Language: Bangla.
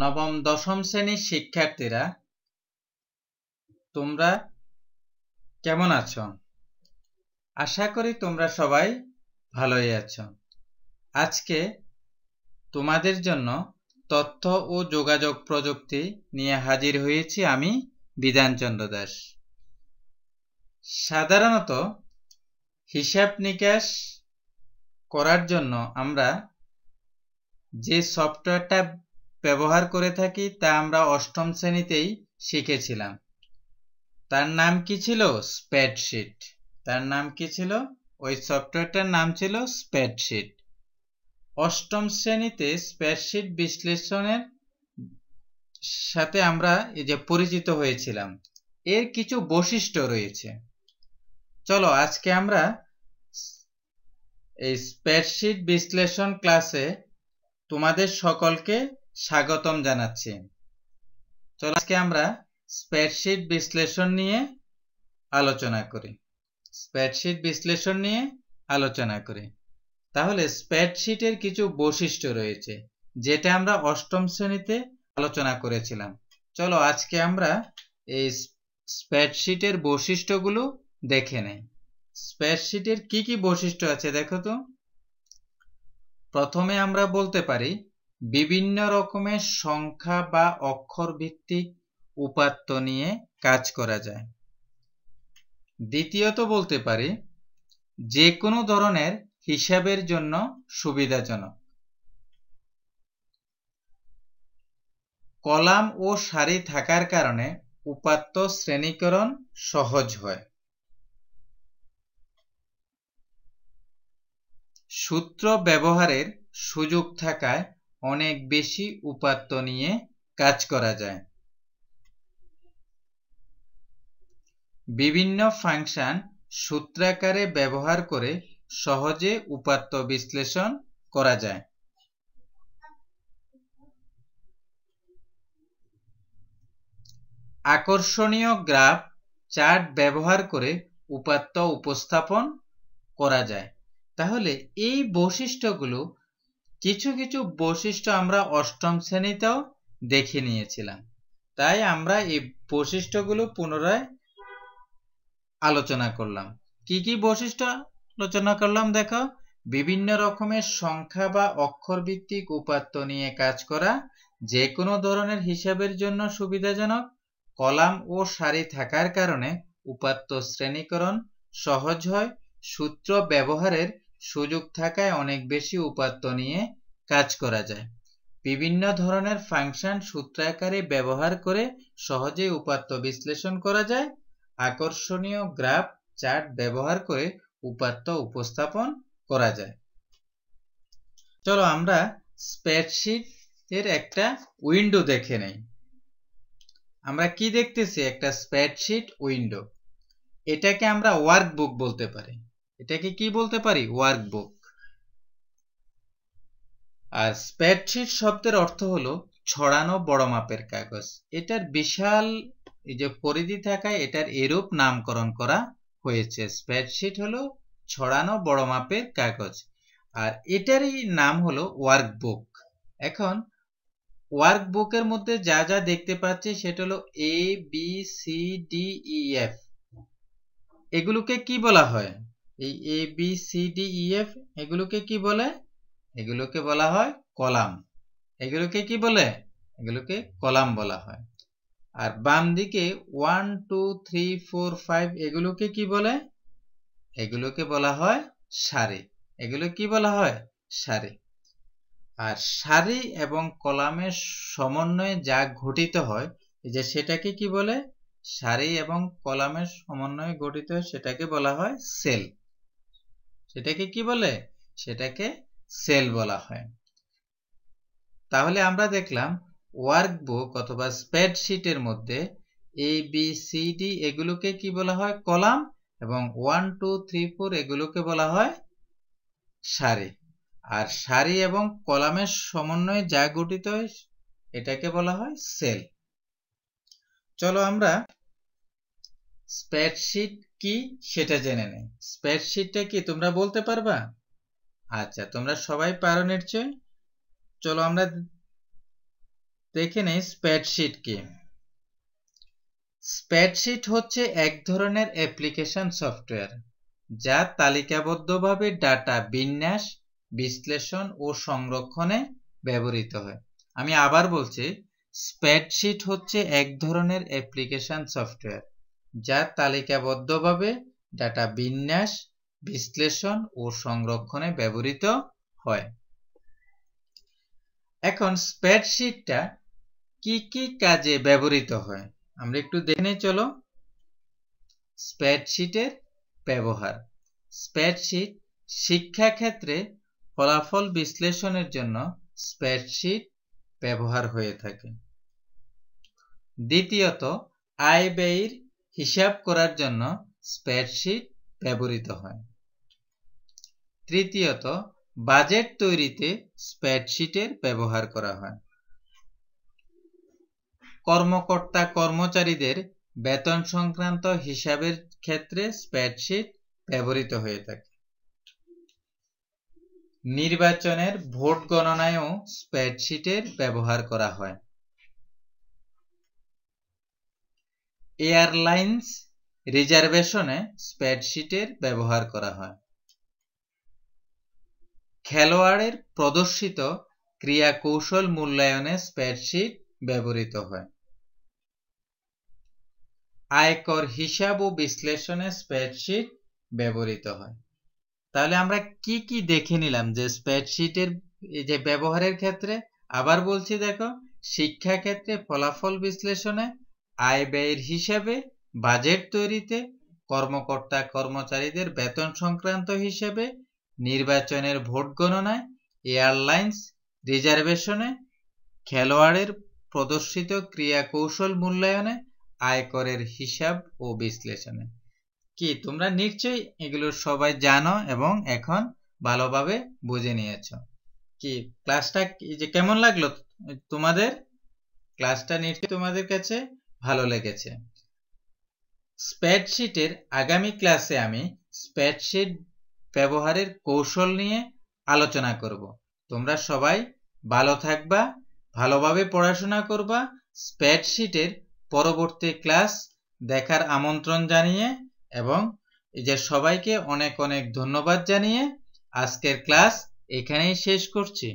নবম দশম শ্রেণীর শিক্ষার্থীরা তোমরা কেমন আছো আশা করি তোমরা সবাই ভালোই আছো আজকে তোমাদের জন্য তথ্য ও যোগাযোগ প্রযুক্তি নিয়ে হাজির হয়েছি আমি বিধানচন্দ্র দাস সাধারণত হিসাব নিকাশ করার জন্য আমরা যে সফটওয়্যারটা ব্যবহার করে থাকি তা আমরা অষ্টম শ্রেণীতেই শিখেছিলাম তার নাম কি ছিল স্প্রেডশিট তার নাম কি ছিল ওই সফটওয়্যারটার নাম ছিল স্প্রেডশিট অষ্টম শ্রেণীতে স্প্রেডশিট বিশ্লেষণের সাথে আমরা এই যে পরিচিত হয়েছিলাম এর কিছু বৈশিষ্ট্য রয়েছে চলো আজকে আমরা এই স্প্রেডশিট বিশ্লেষণ ক্লাসে তোমাদের সকলকে স্বাগতম জানাচ্ছি চলো আজকে আমরা স্প্রেডশিট বিশ্লেষণ নিয়ে আলোচনা করি স্প্রেডশিট বিশ্লেষণ নিয়ে আলোচনা করি তাহলে স্প্রেডশিটের কিছু বৈশিষ্ট্য রয়েছে যেটা আমরা অষ্টম শ্রেণীতে আলোচনা করেছিলাম চলো আজকে আমরা এই স্প্রেডশিটের বৈশিষ্ট্যগুলো দেখে নেই স্প্রেডশিটের কি কি বৈশিষ্ট্য আছে দেখো তো প্রথমে আমরা বলতে পারি বিভিন্ন রকমের সংখ্যা বা অক্ষর ভিত্তিক উপাত্ত নিয়ে কাজ করা যায় দ্বিতীয়ত বলতে পারি যে কোনো ধরনের হিসাবের জন্য সুবিধাজনক কলাম ও সারি থাকার কারণে উপাত্ত শ্রেণীকরণ সহজ হয় সূত্র ব্যবহারের সুযোগ থাকায় অনেক বেশি উপাত্ত নিয়ে কাজ করা যায় বিভিন্ন ফাংশন সূত্রাকারে ব্যবহার করে সহজে উপাত্ত বিশ্লেষণ করা যায় আকর্ষণীয় গ্রাফ চার্ট ব্যবহার করে উপাত্ত উপস্থাপন করা যায় তাহলে এই বৈশিষ্ট্যগুলো কিছু কিছু বৈশিষ্ট্য আমরা অষ্টম শ্রেণীতেও দেখে নিয়েছিলাম তাই আমরা এই বৈশিষ্ট্যগুলো পুনরায় আলোচনা করলাম কি কি বৈশিষ্ট্য আলোচনা করলাম দেখো বিভিন্ন রকমের সংখ্যা বা অক্ষর ভিত্তিক উপাত্ত নিয়ে কাজ করা যে কোনো ধরনের হিসাবের জন্য সুবিধাজনক কলাম ও সারি থাকার কারণে উপাত্ত শ্রেণীকরণ সহজ হয় সূত্র ব্যবহারের সুযোগ থাকায় অনেক বেশি উপাত্ত নিয়ে কাজ করা যায় বিভিন্ন ধরনের ফাংশন সূত্রাকারে ব্যবহার করে সহজেই উপাত্ত বিশ্লেষণ করা যায় আকর্ষণীয় গ্রাফ চার্ট ব্যবহার করে উপাত্ত উপস্থাপন করা যায় চলো আমরা স্প্রেডশিট এর একটা উইন্ডো দেখে নেই আমরা কি দেখতেছি একটা স্প্রেডশিট উইন্ডো এটাকে আমরা ওয়ার্কবুক বলতে পারি এটাকে কি বলতে পারি ওয়ার্কবুক আর স্প্রেডশিট শব্দের অর্থ হলো ছড়ানো বড় মাপের কাগজ এটার বিশাল এই যে পরিধি থাকায় এটার এরূপ নামকরণ করা হয়েছে স্প্রেডশিট হলো ছড়ানো বড় মাপের কাগজ আর এটারই নাম হলো ওয়ার্কবুক এখন ওয়ার্কবুকের মধ্যে যা যা দেখতে পাচ্ছি সেটা হলো A B C D E F এগুলোকে কি বলা হয় এই A B C D E F এগুলোকে কি বলে এগুলোকে বলা হয় কলাম এগুলোকে কি বলে এগুলোকে কলাম বলা হয় আর বাম দিকে one two three four five এগুলোকে কি বলে এগুলোকে বলা হয় সারি এগুলো কি বলা হয় সারি আর সারি এবং কলামের সমন্বয়ে যা ঘটিত হয় যে সেটাকে কি বলে সারি এবং কলামের সমন্বয়ে গঠিত সেটাকে বলা হয় সেল সেটাকে কি বলে সেটাকে সেল বলা হয় তাহলে আমরা দেখলাম ওয়ার্কবুক অথবা স্প্রেডশিটের মধ্যে এ বি সি ডি এগুলোকে কি বলা হয় কলাম এবং ওয়ান টু থ্রি ফোর এগুলোকে বলা হয় সারি আর সারি এবং কলামের সমন্বয়ে যা গঠিত এটাকে বলা হয় সেল চলো আমরা স্প্রেডশিট কি সেটা জেনে নেই স্প্রেডশিটটা কি তোমরা বলতে পারবা আচ্ছা তোমরা সবাই পারো নিশ্চয় চলো আমরা দেখে নেই স্প্রেডশিট কি স্প্রেডশিট হচ্ছে এক ধরনের অ্যাপ্লিকেশন সফটওয়্যার যা তালিকাবদ্ধভাবে ডাটা বিন্যাস বিশ্লেষণ ও সংরক্ষণে ব্যবহৃত হয় আমি আবার বলছি স্প্রেডশিট হচ্ছে এক ধরনের অ্যাপ্লিকেশন সফটওয়্যার যা তালিকাবদ্ধভাবে ডাটা বিন্যাস বিশ্লেষণ ও সংরক্ষণে ব্যবহৃত হয় এখন স্প্রেডশিটটা কি কি কাজে ব্যবহৃত হয় আমরা একটু দেখে চলো স্প্রেডশিটের ব্যবহার স্প্রেডশিট শিক্ষাক্ষেত্রে ফলাফল বিশ্লেষণের জন্য স্প্রেডশিট ব্যবহার হয়ে থাকে দ্বিতীয়ত আয় ব্যয়ের হিসাব করার জন্য স্প্রেডশিট ব্যবহৃত হয় তৃতীয়ত বাজেট তৈরিতে স্প্রেডশিটের ব্যবহার করা হয় কর্মকর্তা কর্মচারীদের বেতন সংক্রান্ত হিসাবের ক্ষেত্রে স্প্রেডশিট ব্যবহৃত হয়ে থাকে নির্বাচনের ভোট গণনায়ও স্প্রেডশিটের ব্যবহার করা হয় এয়ারলাইন্স রিজার্ভেশনে স্প্রেডশিটের ব্যবহার করা হয় খেলোয়াড়ের প্রদর্শিত ক্রিয়া কৌশল মূল্যায়নে স্প্রেডশিট ব্যবহৃত হয় আয়কর হিসাব ও বিশ্লেষণে স্প্রেডশিট ব্যবহৃত হয় তাহলে আমরা কি কি দেখে নিলাম যে স্প্রেডশিটের যে ব্যবহারের ক্ষেত্রে আবার বলছি দেখো শিক্ষা ক্ষেত্রে ফলাফল বিশ্লেষণে আয় ব্যয়ের হিসাবে বাজেট তৈরিতে কর্মকর্তা কর্মচারীদের বেতন সংক্রান্ত হিসেবে নির্বাচনের ভোট গণনায় এয়ারলাইন্স রিজার্ভেশনে খেলোয়াড়ের প্রদর্শিত ক্রিয়াকৌশল মূল্যায়নে আয়করের হিসাব ও বিশ্লেষণে কি তোমরা নিশ্চয়ই এগুলো সবাই জানো এবং এখন ভালোভাবে বুঝে নিয়েছ কি ক্লাসটা যে কেমন লাগলো তোমাদের ক্লাসটা নিশ্চয়ই তোমাদের কাছে ভালো লেগেছে স্প্যাডশিটের আগামী ক্লাসে আমি স্প্যাডশিট ব্যবহারের কৌশল নিয়ে আলোচনা করব তোমরা সবাই ভালো থাকবা ভালোভাবে পড়াশোনা করবা স্প্যাডশিটের পরবর্তী ক্লাস দেখার আমন্ত্রণ জানিয়ে এবং যে সবাইকে অনেক অনেক ধন্যবাদ জানিয়ে আজকের ক্লাস এখানেই শেষ করছি